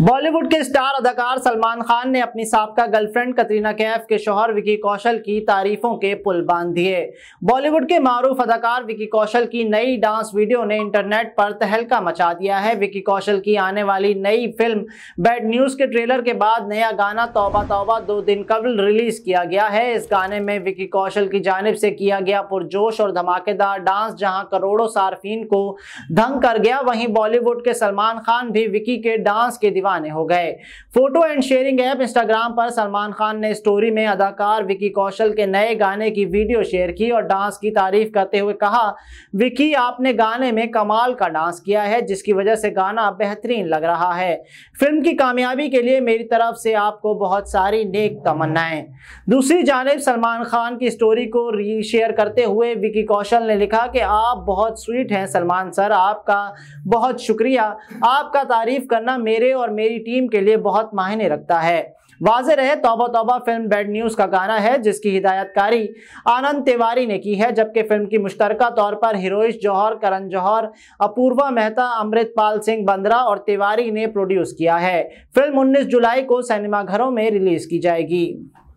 बॉलीवुड के स्टार अदाकार सलमान खान ने अपनी सबका गर्लफ्रेंड कतरीना कैफ के शोहर विकी कौशल की तारीफों के पुल बांध दिए बॉलीवुड के मारूफ अदाकार विकी कौशल की नई डांस वीडियो ने इंटरनेट पर तहलका मचा दिया है विकी कौशल की आने वाली नई फिल्म बैड न्यूज के ट्रेलर के बाद नया गाना तोबा तोबा दो दिन कबल रिलीज किया गया है इस गाने में विकी कौशल की जानब से किया गया पुरजोश और धमाकेदार डांस जहाँ करोड़ों सार्फिन को धंग कर गया वहीं बॉलीवुड के सलमान खान भी विकी के डांस के दीवाने हो गए photo and sharing app Instagram पर सलमान खान ने स्टोरी में अदाकार विकी कौशल के नए गाने की वीडियो शेयर की और डांस की तारीफ करते हुए कहा विकी आपने गाने में कमाल का डांस किया है जिसकी वजह से गाना बेहतरीन लग रहा है फिल्म की कामयाबी के लिए मेरी तरफ से आपको बहुत सारी नेक तमन्नाएं दूसरी जानब सलमान खान की स्टोरी को रीशेयर करते हुए विकी कौशल ने लिखा कि आप बहुत स्वीट हैं सलमान सर आपका बहुत शुक्रिया आपका तारीफ करना मेरे और मेरी टीम के लिए बहुत मायने रखता है वाज रहे तोबा तोबा फिल्म बैड न्यूज़ का गाना है जिसकी हिदायतकारी आनंद तिवारी ने की है जबकि फिल्म की मुश्तरक तौर पर हिरोइश जौहर करण जौहर अपूर्वा मेहता अमृतपाल सिंह बंद्रा और तिवारी ने प्रोड्यूस किया है फिल्म 19 जुलाई को सिनेमाघरों में रिलीज की जाएगी